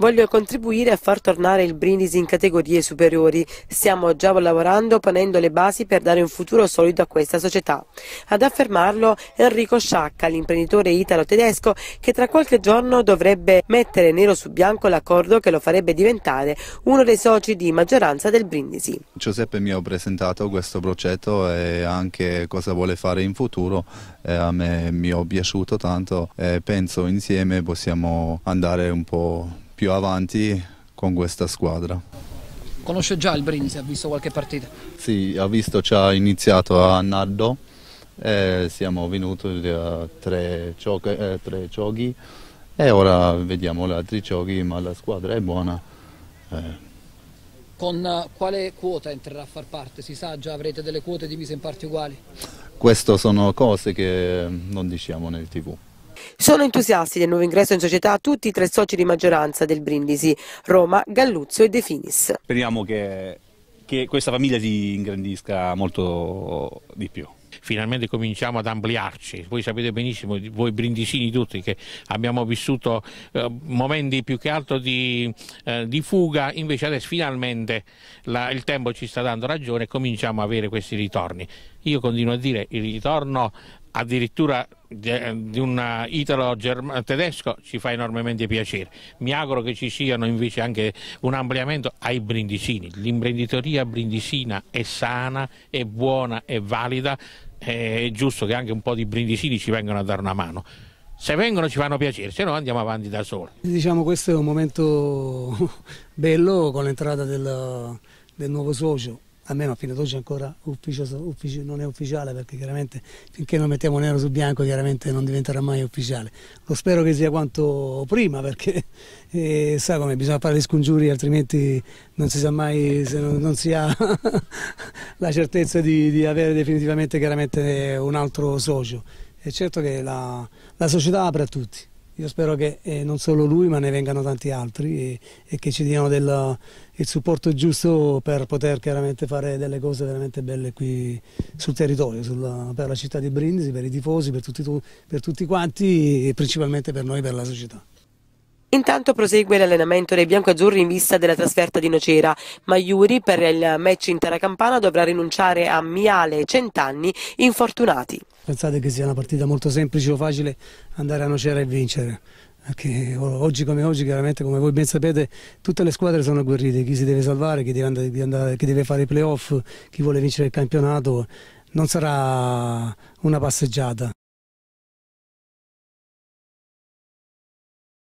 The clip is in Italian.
Voglio contribuire a far tornare il Brindisi in categorie superiori. Stiamo già lavorando ponendo le basi per dare un futuro solido a questa società. Ad affermarlo Enrico Sciacca, l'imprenditore italo-tedesco che tra qualche giorno dovrebbe mettere nero su bianco l'accordo che lo farebbe diventare uno dei soci di maggioranza del Brindisi. Giuseppe mi ha presentato questo progetto e anche cosa vuole fare in futuro. Eh, a me mi è piaciuto tanto e eh, penso insieme possiamo andare un po' più avanti con questa squadra. Conosce già il Brindisi, ha visto qualche partita? Sì, ha visto, ci ha iniziato a Nardo, eh, siamo venuti da tre, giochi, eh, tre giochi e ora vediamo gli altri cioghi, ma la squadra è buona. Eh. Con eh, quale quota entrerà a far parte? Si sa già, avrete delle quote divise in parti uguali? Queste sono cose che non diciamo nel tv. Sono entusiasti del nuovo ingresso in società tutti i tre soci di maggioranza del Brindisi, Roma, Galluzzo e De Finis. Speriamo che, che questa famiglia si ingrandisca molto di più finalmente cominciamo ad ampliarci. Voi sapete benissimo, voi brindisini tutti, che abbiamo vissuto eh, momenti più che altro di, eh, di fuga, invece adesso finalmente la, il tempo ci sta dando ragione e cominciamo a avere questi ritorni. Io continuo a dire il ritorno addirittura di un italo tedesco ci fa enormemente piacere. Mi auguro che ci siano invece anche un ampliamento ai brindisini. L'imprenditoria brindisina è sana, è buona, è valida, è giusto che anche un po' di brindisini ci vengano a dare una mano. Se vengono ci fanno piacere, se no andiamo avanti da soli. Diciamo questo è un momento bello con l'entrata del, del nuovo socio almeno fino ad oggi ancora ufficio, ufficio, non è ufficiale perché chiaramente finché non mettiamo nero su bianco chiaramente non diventerà mai ufficiale. Lo spero che sia quanto prima perché eh, sa come bisogna fare gli scongiuri altrimenti non si sa mai se non, non si ha la certezza di, di avere definitivamente un altro socio. È certo che la, la società apre a tutti. Io spero che eh, non solo lui ma ne vengano tanti altri e, e che ci diano del, il supporto giusto per poter chiaramente fare delle cose veramente belle qui sul territorio, sulla, per la città di Brindisi, per i tifosi, per tutti, per tutti quanti e principalmente per noi, per la società. Intanto prosegue l'allenamento dei biancoazzurri in vista della trasferta di Nocera, ma Iuri per il match in Terracampana dovrà rinunciare a Miale e Centanni infortunati. Pensate che sia una partita molto semplice o facile andare a Nocera e vincere. Perché oggi come oggi, chiaramente come voi ben sapete, tutte le squadre sono agguerrite, chi si deve salvare, chi deve, andare, chi deve fare i playoff, chi vuole vincere il campionato, non sarà una passeggiata.